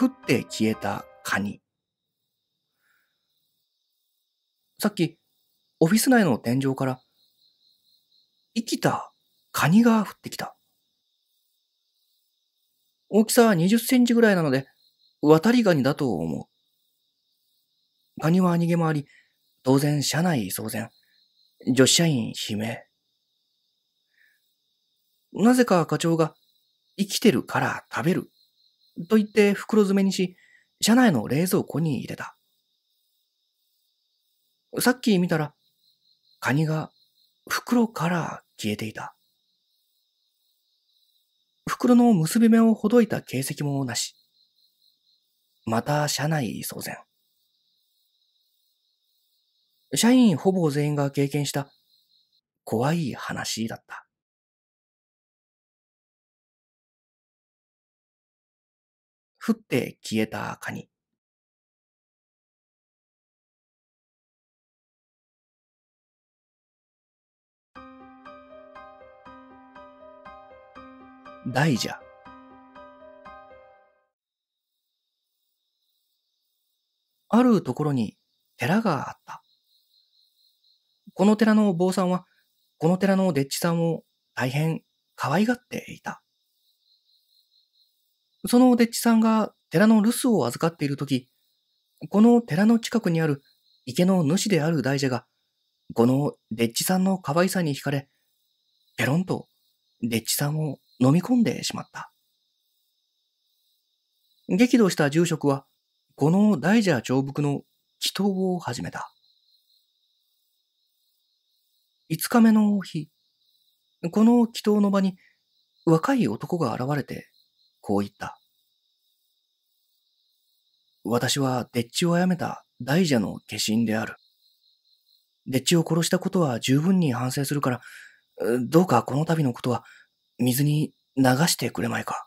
降って消えたカニ。さっき、オフィス内の天井から、生きたカニが降ってきた。大きさ20センチぐらいなので、渡りガニだと思う。カニは逃げ回り、当然車内騒然、女子社員悲鳴。なぜか課長が、生きてるから食べると言って袋詰めにし、車内の冷蔵庫に入れた。さっき見たら、カニが袋から消えていた。袋の結び目をほどいた形跡もなし。また車内騒然。社員ほぼ全員が経験した怖い話だった。降って消えたカニ。大蛇。あるところに寺があった。この寺の坊さんは、この寺のデッチさんを大変可愛がっていた。そのおでっちさんが寺の留守を預かっているとき、この寺の近くにある池の主である大蛇が、このでっちさんの可愛さに惹かれ、ペロンとでっちさんを飲み込んでしまった。激怒した住職は、この大蛇長伏の祈祷を始めた。五日目の日、この祈祷の場に若い男が現れてこう言った。私はデッチを殺めた大蛇の化身である。デッチを殺したことは十分に反省するから、どうかこの度のことは水に流してくれまいか。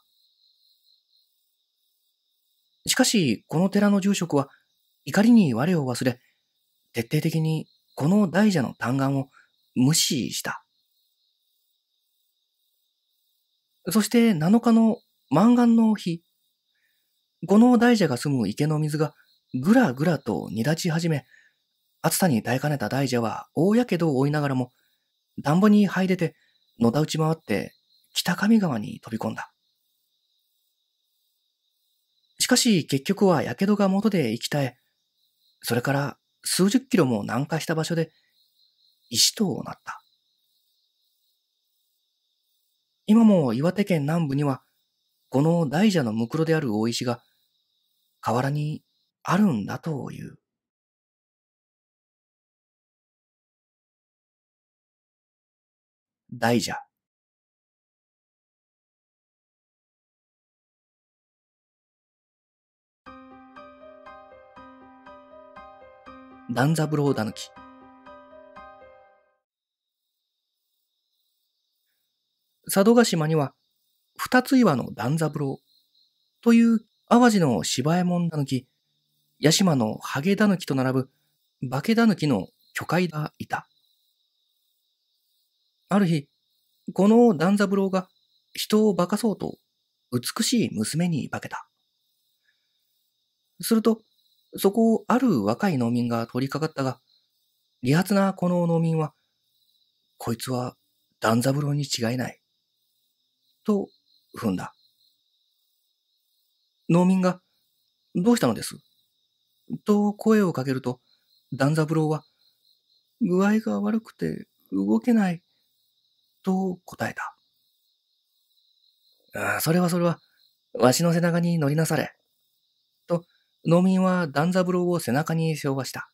しかし、この寺の住職は怒りに我を忘れ、徹底的にこの大蛇の嘆願を無視した。そして7日の満願の日、五能大蛇が住む池の水がぐらぐらと煮立ち始め、暑さに耐えかねた大蛇は大やけどを負いながらも、田んぼに這い出て、の田うち回って北上川に飛び込んだ。しかし結局はやけどが元で生き絶え、それから数十キロも南下した場所で石となった。今も岩手県南部にはこの大蛇のムクロである大石が、河原にあるんだという。大蛇。段三郎だ佐渡島には二つ岩の段三郎という淡路の芝右衛門だぬき、八島のハゲだぬきと並ぶ化けだぬきの巨海がいた。ある日、この段三郎が人を化かそうと美しい娘に化けた。すると、そこをある若い農民が取り掛かったが、利発なこの農民は、こいつは段三郎に違いない。と踏んだ。農民が、どうしたのですと声をかけると、段三郎は、具合が悪くて動けない、と答えた。あそれはそれは、わしの背中に乗りなされ。と、農民は段三郎を背中に背負わした。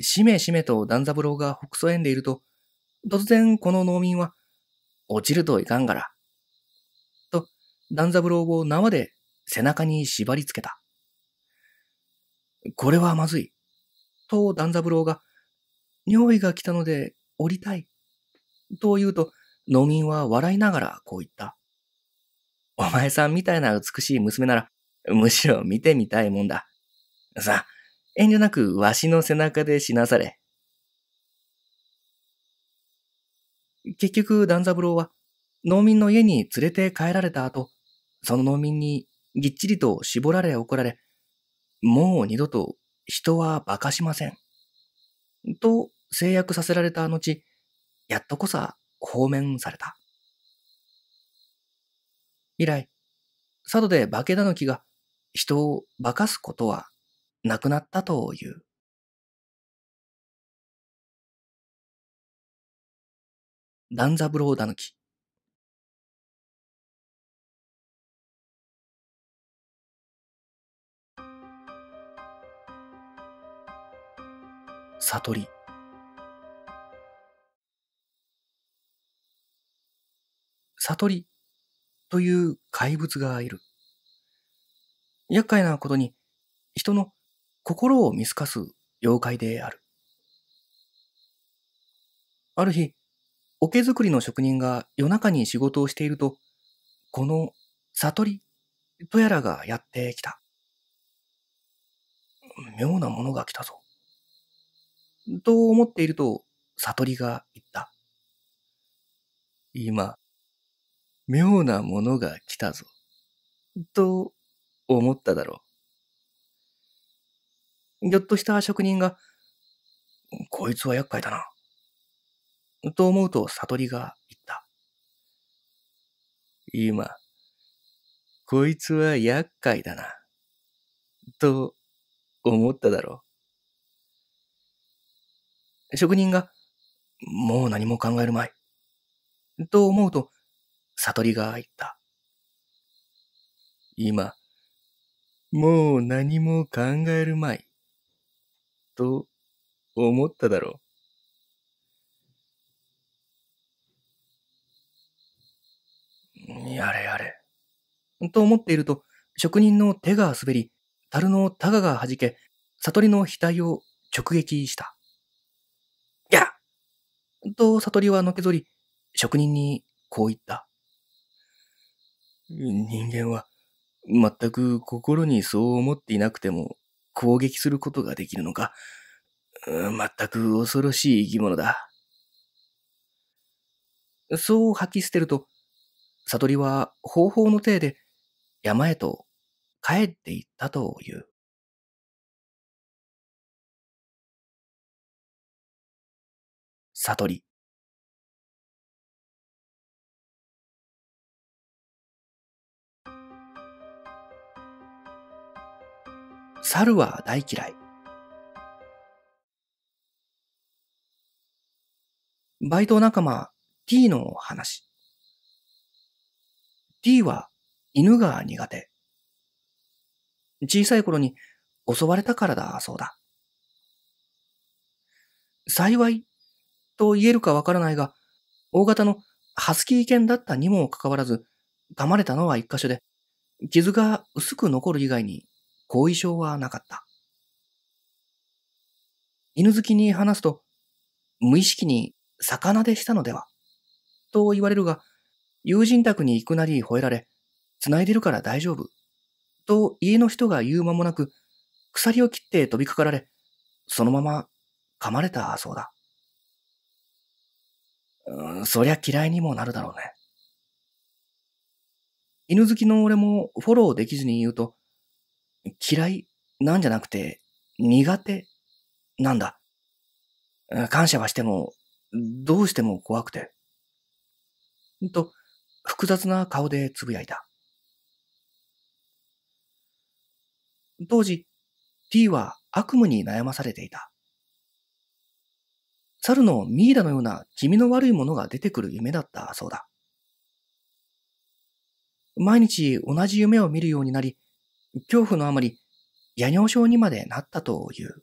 しめしめと段三郎がほくそえんでいると、突然この農民は、落ちるといかんから、段三郎を縄で背中に縛り付けた。これはまずい。と段三郎が、尿意が来たので降りたい。と言うと、農民は笑いながらこう言った。お前さんみたいな美しい娘なら、むしろ見てみたいもんだ。さあ、遠慮なくわしの背中で死なされ。結局、段三郎は、農民の家に連れて帰られた後、その農民にぎっちりと絞られ怒られ、もう二度と人は馬鹿しません。と制約させられた後、やっとこさ放免された。以来、佐渡で化け狸が人を化かすことはなくなったという。ダンザブローダヌキ。悟り悟りという怪物がいる。厄介なことに人の心を見透かす妖怪である。ある日、桶作りの職人が夜中に仕事をしていると、この悟りとやらがやってきた。妙なものが来たぞ。と思っていると、悟りが言った。今、妙なものが来たぞ。と思っただろう。ぎょっとした職人が、こいつは厄介だな。と思うと悟りが言った。今、こいつは厄介だな。と思っただろう。職人が、もう何も考えるまい。と思うと、悟りが言った。今、もう何も考えるまい。と思っただろう。やれやれ。と思っていると、職人の手が滑り、樽のタガが弾け、悟りの額を直撃した。と悟りはのけぞり、職人にこう言った。人間は全く心にそう思っていなくても攻撃することができるのか。全く恐ろしい生き物だ。そう吐き捨てると、悟りは方法の体で山へと帰っていったという。悟り。猿は大嫌い。バイト仲間 T の話。T は犬が苦手。小さい頃に襲われたからだそうだ。幸いと言えるかわからないが、大型のハスキー犬だったにもかかわらず、噛まれたのは一箇所で、傷が薄く残る以外に後遺症はなかった。犬好きに話すと、無意識に魚でしたのでは、と言われるが、友人宅に行くなり吠えられ、繋いでるから大丈夫、と家の人が言う間もなく、鎖を切って飛びかかられ、そのまま噛まれたそうだ。うん、そりゃ嫌いにもなるだろうね。犬好きの俺もフォローできずに言うと、嫌いなんじゃなくて苦手なんだ。感謝はしても、どうしても怖くて。と、複雑な顔で呟いた。当時、T は悪夢に悩まされていた。猿のミイラのような気味の悪いものが出てくる夢だったそうだ。毎日同じ夢を見るようになり、恐怖のあまり、夜尿症にまでなったという。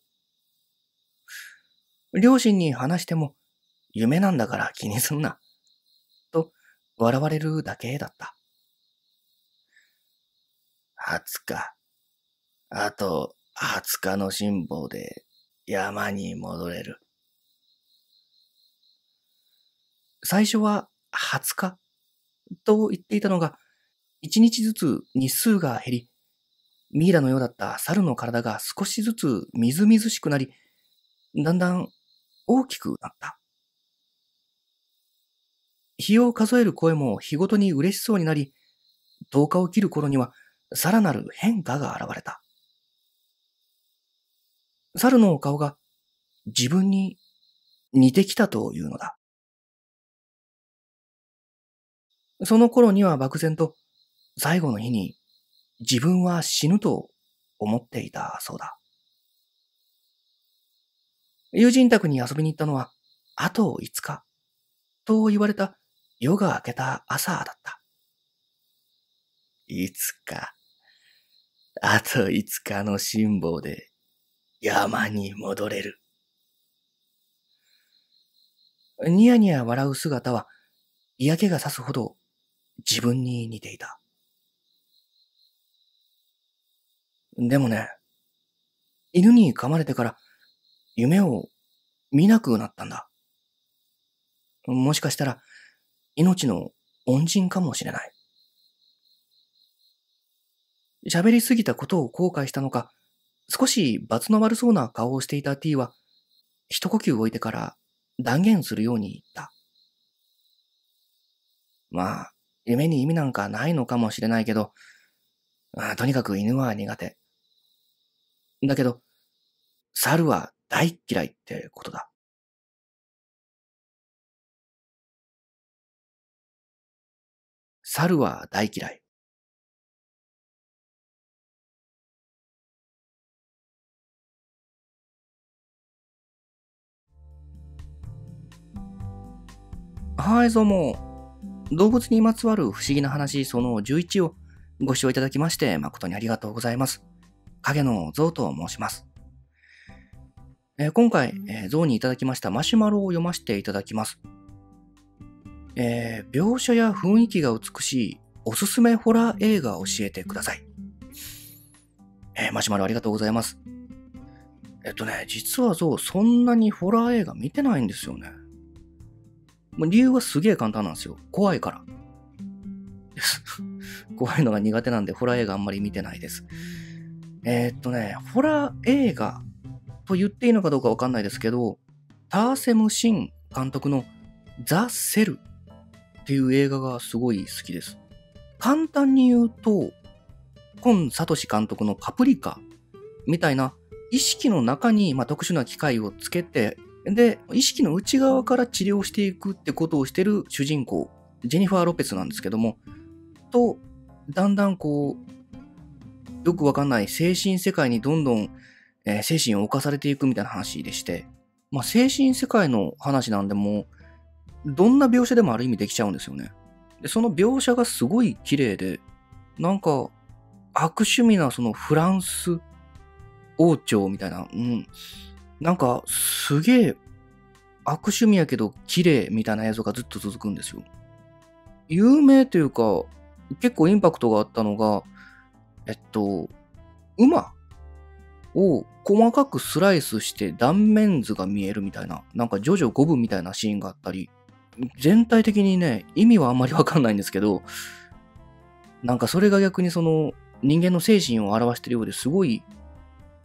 両親に話しても、夢なんだから気にすんな、と笑われるだけだった。20日。あと20日の辛抱で山に戻れる。最初は20日と言っていたのが、1日ずつ日数が減り、ミイラのようだった猿の体が少しずつみずみずしくなり、だんだん大きくなった。日を数える声も日ごとに嬉しそうになり、10日を切る頃にはさらなる変化が現れた。猿のお顔が自分に似てきたというのだ。その頃には漠然と、最後の日に自分は死ぬと思っていたそうだ。友人宅に遊びに行ったのは、あと5日、と言われた夜が明けた朝だった。いつか、あと5日の辛抱で山に戻れる。ニヤニヤ笑う姿は嫌気がさすほど自分に似ていた。でもね、犬に噛まれてから夢を見なくなったんだ。もしかしたら命の恩人かもしれない。喋りすぎたことを後悔したのか、少し罰の悪そうな顔をしていた T は、一呼吸置いてから断言するように言った。まあ、夢に意味なんかないのかもしれないけど、あとにかく犬は苦手。だけど、猿は大嫌いってことだ。猿は大嫌い。はい、どうも。動物にまつわる不思議な話その11をご視聴いただきまして誠にありがとうございます。影の像と申します。えー、今回、えー、像にいただきましたマシュマロを読ませていただきます。えー、描写や雰囲気が美しいおすすめホラー映画を教えてください。えー、マシュマロありがとうございます。えっとね、実はそう、そんなにホラー映画見てないんですよね。もう理由はすげえ簡単なんですよ。怖いから。怖いのが苦手なんで、ホラー映画あんまり見てないです。えー、っとね、ホラー映画と言っていいのかどうかわかんないですけど、ターセム・シン監督のザ・セルっていう映画がすごい好きです。簡単に言うと、コン・サトシ監督のパプリカみたいな意識の中に、まあ、特殊な機械をつけてで、意識の内側から治療していくってことをしてる主人公、ジェニファー・ロペスなんですけども、と、だんだんこう、よくわかんない精神世界にどんどん、えー、精神を侵されていくみたいな話でして、まあ、精神世界の話なんでもどんな描写でもある意味できちゃうんですよね。で、その描写がすごい綺麗で、なんか、悪趣味なそのフランス王朝みたいな、うん、なんかすげえ悪趣味やけど綺麗みたいな映像がずっと続くんですよ。有名というか結構インパクトがあったのがえっと馬を細かくスライスして断面図が見えるみたいななんかジョジョ5分みたいなシーンがあったり全体的にね意味はあんまりわかんないんですけどなんかそれが逆にその人間の精神を表してるようですごい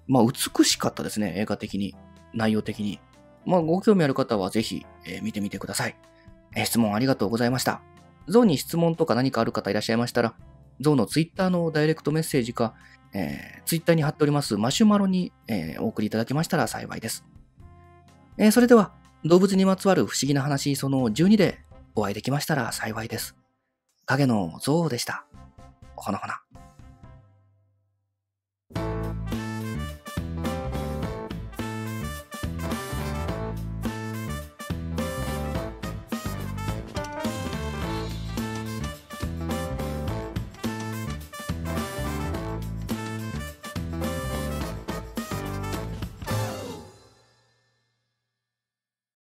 まあ美しかったですね映画的に。内容的に。まあ、ご興味ある方はぜひ、えー、見てみてください、えー、質問ありがとうございました。ゾウに質問とか何かある方いらっしゃいましたら、ゾウのツイッターのダイレクトメッセージか、えー、ツイッターに貼っておりますマシュマロに、えー、お送りいただけましたら幸いです。えー、それでは、動物にまつわる不思議な話その12でお会いできましたら幸いです。影のゾウでした。ほなほな。